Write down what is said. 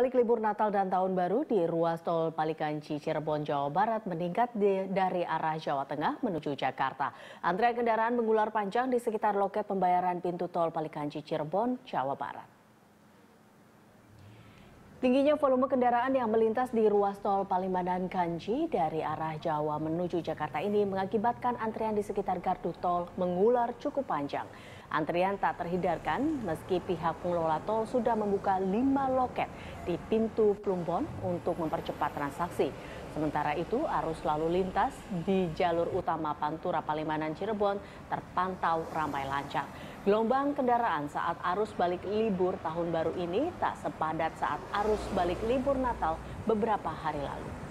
Balik libur Natal dan Tahun Baru di ruas tol Palikanci Cirebon Jawa Barat meningkat di, dari arah Jawa Tengah menuju Jakarta. Antrean kendaraan mengular panjang di sekitar loket pembayaran pintu tol Palikanci Cirebon Jawa Barat. Tingginya volume kendaraan yang melintas di ruas tol Palimanan Kanji dari arah Jawa menuju Jakarta ini mengakibatkan antrian di sekitar gardu tol mengular cukup panjang. Antrian tak terhindarkan meski pihak pengelola tol sudah membuka lima loket di pintu Plumbon untuk mempercepat transaksi. Sementara itu arus lalu lintas di jalur utama Pantura Palimanan Cirebon terpantau ramai lancar. Gelombang kendaraan saat arus balik libur tahun baru ini tak sepadat saat arus balik libur Natal beberapa hari lalu.